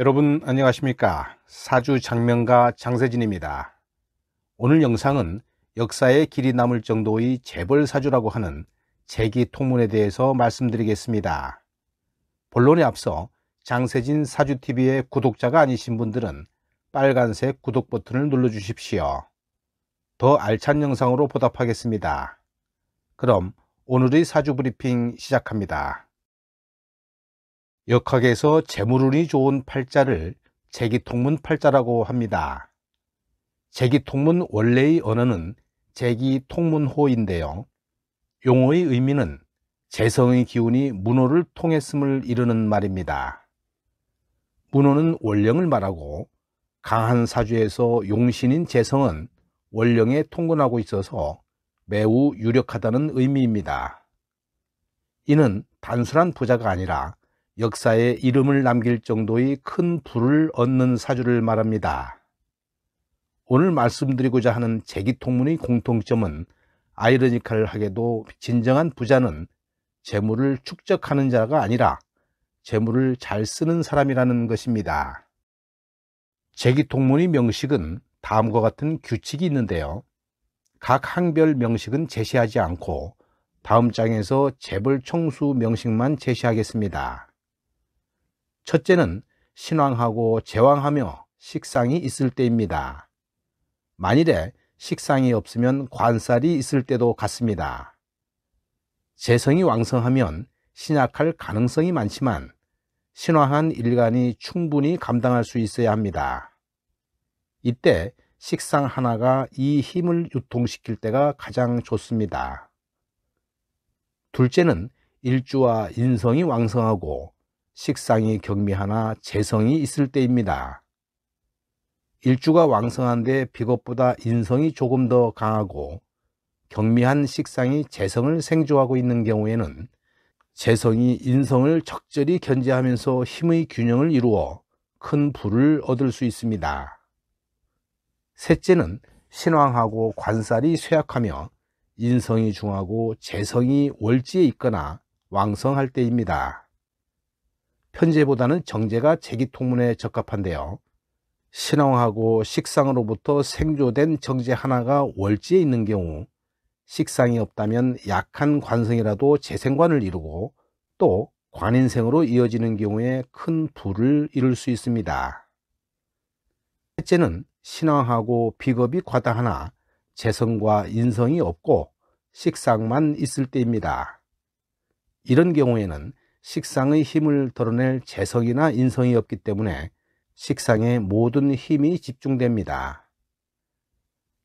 여러분 안녕하십니까 사주 장명가 장세진입니다 오늘 영상은 역사에 길이 남을 정도의 재벌사주라고 하는 재기 통문에 대해서 말씀드리겠습니다 본론에 앞서 장세진 사주TV의 구독자가 아니신 분들은 빨간색 구독 버튼을 눌러 주십시오 더 알찬 영상으로 보답하겠습니다 그럼 오늘의 사주 브리핑 시작합니다 역학에서 재물운이 좋은 팔자를 재기통문 팔자라고 합니다. 재기통문 원래의 언어는 재기통문호인데요. 용어의 의미는 재성의 기운이 문호를 통했음을 이르는 말입니다. 문호는 원령을 말하고 강한 사주에서 용신인 재성은 원령에 통근하고 있어서 매우 유력하다는 의미입니다. 이는 단순한 부자가 아니라 역사에 이름을 남길 정도의 큰 부를 얻는 사주를 말합니다. 오늘 말씀드리고자 하는 제기통문의 공통점은 아이러니컬하게도 진정한 부자는 재물을 축적하는 자가 아니라 재물을 잘 쓰는 사람이라는 것입니다. 제기통문의 명식은 다음과 같은 규칙이 있는데요. 각 항별 명식은 제시하지 않고 다음 장에서 재벌 청수 명식만 제시하겠습니다. 첫째는 신왕하고 제왕하며 식상이 있을 때입니다. 만일에 식상이 없으면 관살이 있을 때도 같습니다. 재성이 왕성하면 신약할 가능성이 많지만 신화한 일간이 충분히 감당할 수 있어야 합니다. 이때 식상 하나가 이 힘을 유통시킬 때가 가장 좋습니다. 둘째는 일주와 인성이 왕성하고 식상이 경미하나 재성이 있을 때입니다. 일주가 왕성한데 비것보다 인성이 조금 더 강하고 경미한 식상이 재성을 생조하고 있는 경우에는 재성이 인성을 적절히 견제하면서 힘의 균형을 이루어 큰 부를 얻을 수 있습니다. 셋째는 신왕하고 관살이 쇠약하며 인성이 중하고 재성이 월지에 있거나 왕성할 때입니다. 편제보다는 정제가 제기통문에 적합한데요. 신앙하고 식상으로부터 생조된 정제 하나가 월지에 있는 경우 식상이 없다면 약한 관성이라도 재생관을 이루고 또 관인생으로 이어지는 경우에 큰 부를 이룰 수 있습니다. 셋째는 신앙하고 비겁이 과다하나 재성과 인성이 없고 식상만 있을 때입니다. 이런 경우에는 식상의 힘을 드러낼 재성이나 인성이 없기 때문에 식상의 모든 힘이 집중됩니다.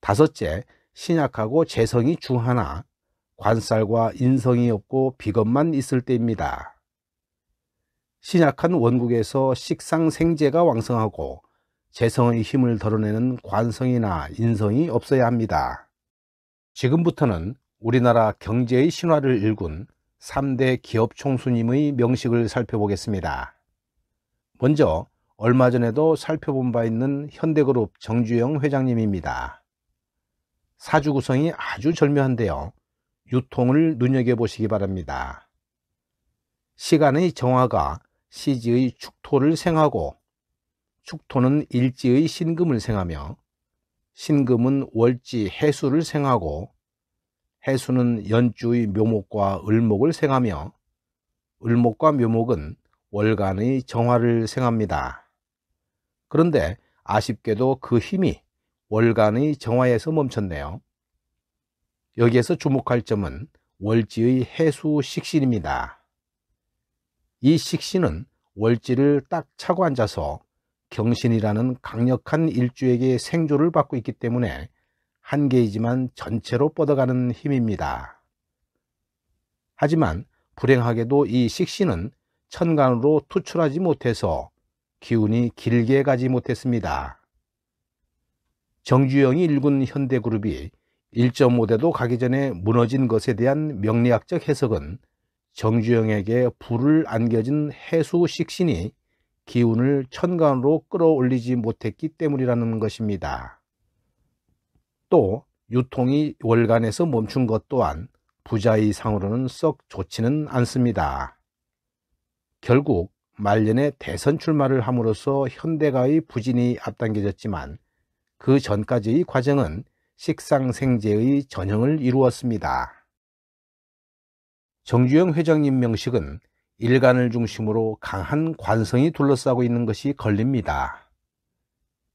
다섯째, 신약하고 재성이 중하나 관살과 인성이 없고 비겁만 있을 때입니다. 신약한 원국에서 식상 생재가 왕성하고 재성의 힘을 드러내는 관성이나 인성이 없어야 합니다. 지금부터는 우리나라 경제의 신화를 읽은 3대 기업 총수님의 명식을 살펴보겠습니다. 먼저 얼마 전에도 살펴본 바 있는 현대그룹 정주영 회장님입니다. 사주 구성이 아주 절묘한데요. 유통을 눈여겨보시기 바랍니다. 시간의 정화가 시지의 축토를 생하고 축토는 일지의 신금을 생하며 신금은 월지 해수를 생하고 해수는 연주의 묘목과 을목을 생하며 을목과 묘목은 월간의 정화를 생합니다. 그런데 아쉽게도 그 힘이 월간의 정화에서 멈췄네요. 여기에서 주목할 점은 월지의 해수 식신입니다. 이 식신은 월지를 딱 차고 앉아서 경신이라는 강력한 일주에게 생조를 받고 있기 때문에 한계이지만 전체로 뻗어가는 힘입니다. 하지만 불행하게도 이 식신은 천간으로 투출하지 못해서 기운이 길게 가지 못했습니다. 정주영이 일군 현대그룹이 1.5대도 가기 전에 무너진 것에 대한 명리학적 해석은 정주영에게 불을 안겨진 해수 식신이 기운을 천간으로 끌어올리지 못했기 때문이라는 것입니다. 또 유통이 월간에서 멈춘 것 또한 부자의 상으로는 썩 좋지는 않습니다. 결국 말년에 대선 출마를 함으로써 현대가의 부진이 앞당겨졌지만 그 전까지의 과정은 식상생재의 전형을 이루었습니다. 정주영 회장님 명식은 일간을 중심으로 강한 관성이 둘러싸고 있는 것이 걸립니다.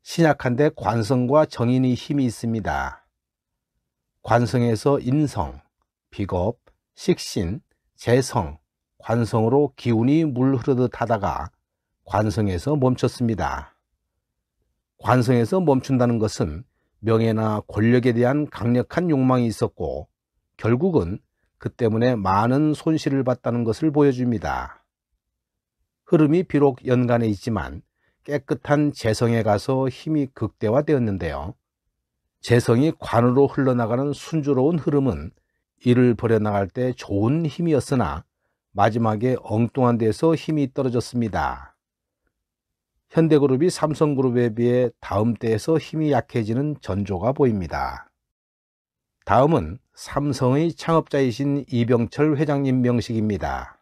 신약한데 관성과 정인이 힘이 있습니다. 관성에서 인성, 비겁, 식신, 재성, 관성으로 기운이 물 흐르듯 하다가 관성에서 멈췄습니다. 관성에서 멈춘다는 것은 명예나 권력에 대한 강력한 욕망이 있었고 결국은 그 때문에 많은 손실을 봤다는 것을 보여줍니다. 흐름이 비록 연간에 있지만 깨끗한 재성에 가서 힘이 극대화되었는데요. 재성이 관으로 흘러나가는 순조로운 흐름은 이를 버려나갈 때 좋은 힘이었으나 마지막에 엉뚱한 데서 힘이 떨어졌습니다. 현대그룹이 삼성그룹에 비해 다음 때에서 힘이 약해지는 전조가 보입니다. 다음은 삼성의 창업자이신 이병철 회장님 명식입니다.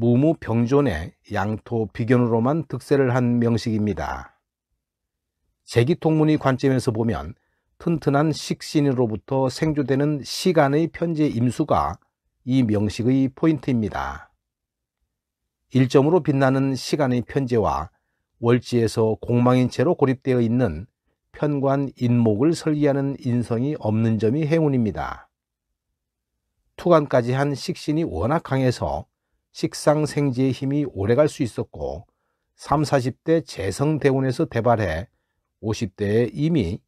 무무병존의 양토 비견으로만 득세를 한 명식입니다. 제기통문의 관점에서 보면 튼튼한 식신으로부터 생주되는 시간의 편제 임수가 이 명식의 포인트입니다. 일점으로 빛나는 시간의 편제와 월지에서 공망인 채로 고립되어 있는 편관 인목을 설계하는 인성이 없는 점이 행운입니다. 투관까지한 식신이 워낙 강해서 식상 생지의 힘이 오래갈 수 있었고 3, 40대 재성대운에서 대발해 50대에 이미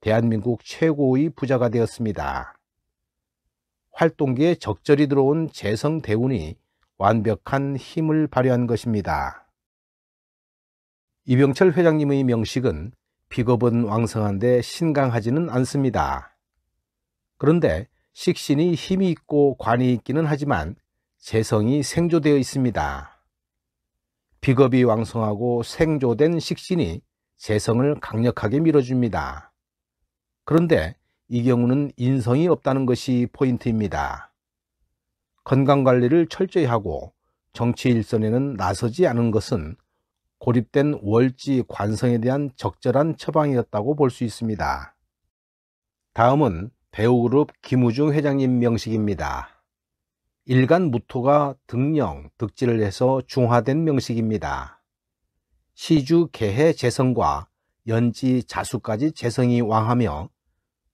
대한민국 최고의 부자가 되었습니다. 활동기에 적절히 들어온 재성대운이 완벽한 힘을 발휘한 것입니다. 이병철 회장님의 명식은 비겁은 왕성한데 신강하지는 않습니다. 그런데 식신이 힘이 있고 관이 있기는 하지만 재성이 생조되어 있습니다. 비겁이 왕성하고 생조된 식신이 재성을 강력하게 밀어줍니다. 그런데 이 경우는 인성이 없다는 것이 포인트입니다. 건강관리를 철저히 하고 정치 일선에는 나서지 않은 것은 고립된 월지 관성에 대한 적절한 처방이었다고 볼 수 있습니다. 다음은 배우그룹 김우중 회장님 명식입니다. 일간 무토가 등령 득지를 해서 중화된 명식입니다. 시주 개해 재성과 연지 자수까지 재성이 왕하며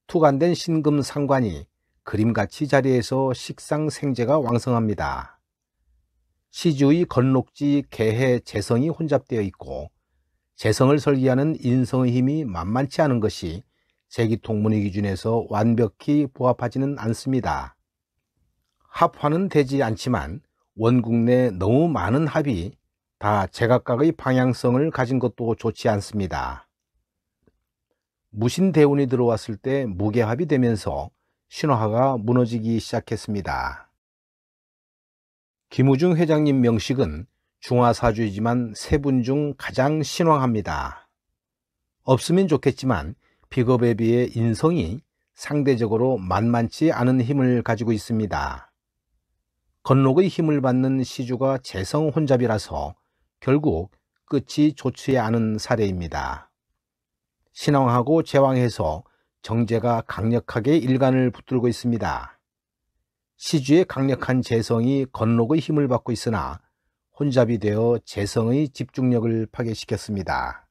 투간된 신금 상관이 그림같이 자리에서 식상 생재가 왕성합니다. 시주의 건록지 개해 재성이 혼잡되어 있고 재성을 설계하는 인성의 힘이 만만치 않은 것이 제기통문의 기준에서 완벽히 부합하지는 않습니다. 합화는 되지 않지만 원국 내 너무 많은 합이 다 제각각의 방향성을 가진 것도 좋지 않습니다. 무신대운이 들어왔을 때 무게합이 되면서 신화가 무너지기 시작했습니다. 김우중 회장님 명식은 중화사주이지만 세 분 중 가장 신화합니다 없으면 좋겠지만 비겁에 비해 인성이 상대적으로 만만치 않은 힘을 가지고 있습니다. 건록의 힘을 받는 시주가 재성 혼잡이라서 결국 끝이 좋지 않은 사례입니다. 신왕하고 제왕에서 정제가 강력하게 일간을 붙들고 있습니다. 시주의 강력한 재성이 건록의 힘을 받고 있으나 혼잡이 되어 재성의 집중력을 파괴시켰습니다.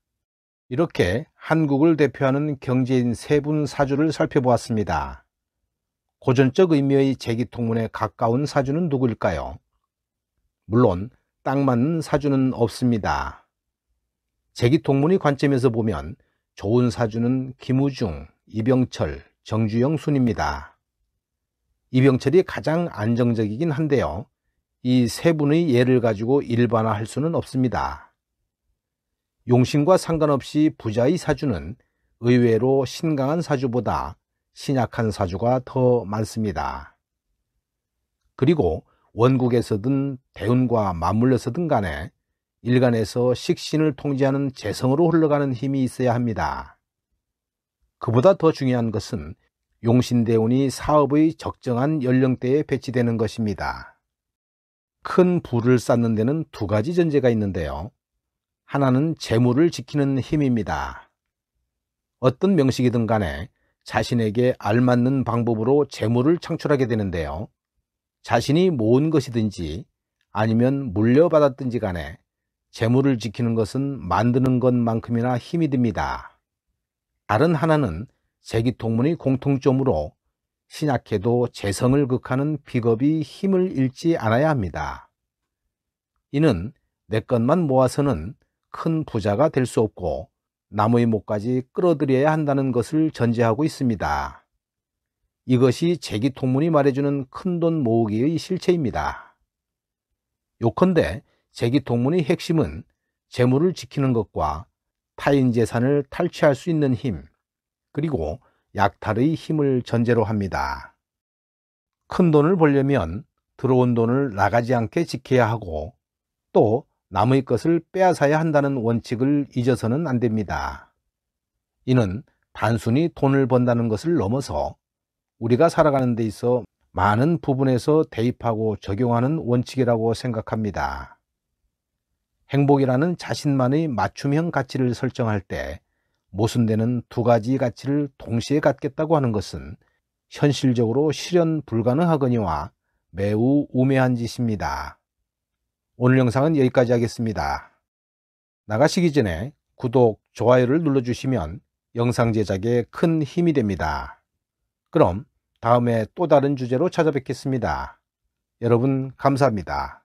이렇게 한국을 대표하는 경제인 세 분 사주를 살펴보았습니다. 고전적 의미의 재기통문에 가까운 사주는 누구일까요? 물론 딱 맞는 사주는 없습니다. 재기통문의 관점에서 보면 좋은 사주는 김우중, 이병철, 정주영 순입니다. 이병철이 가장 안정적이긴 한데요. 이 세 분의 예를 가지고 일반화할 수는 없습니다. 용신과 상관없이 부자의 사주는 의외로 신강한 사주보다 신약한 사주가 더 많습니다. 그리고 원국에서든 대운과 맞물려서든 간에 일간에서 식신을 통제하는 재성으로 흘러가는 힘이 있어야 합니다. 그보다 더 중요한 것은 용신대운이 사업의 적정한 연령대에 배치되는 것입니다. 큰 부를 쌓는 데는 두 가지 전제가 있는데요. 하나는 재물을 지키는 힘입니다. 어떤 명식이든 간에 자신에게 알맞는 방법으로 재물을 창출하게 되는데요. 자신이 모은 것이든지 아니면 물려받았든지 간에 재물을 지키는 것은 만드는 것만큼이나 힘이 듭니다. 다른 하나는 세기통문의 공통점으로 신약해도 재성을 극하는 비겁이 힘을 잃지 않아야 합니다. 이는 내 것만 모아서는 큰 부자가 될 수 없고 나무의 목까지 끌어들여야 한다는 것을 전제하고 있습니다. 이것이 제기통문이 말해주는 큰돈 모으기의 실체입니다. 요컨대 제기통문의 핵심은 재물을 지키는 것과 타인 재산을 탈취할 수 있는 힘, 그리고 약탈의 힘을 전제로 합니다. 큰 돈을 벌려면 들어온 돈을 나가지 않게 지켜야 하고 또 남의 것을 빼앗아야 한다는 원칙을 잊어서는 안 됩니다. 이는 단순히 돈을 번다는 것을 넘어서 우리가 살아가는 데 있어 많은 부분에서 대입하고 적용하는 원칙이라고 생각합니다. 행복이라는 자신만의 맞춤형 가치를 설정할 때 모순되는 두 가지 가치를 동시에 갖겠다고 하는 것은 현실적으로 실현 불가능하거니와 매우 우매한 짓입니다. 오늘 영상은 여기까지 하겠습니다. 나가시기 전에 구독, 좋아요를 눌러주시면 영상 제작에 큰 힘이 됩니다. 그럼 다음에 또 다른 주제로 찾아뵙겠습니다. 여러분 감사합니다.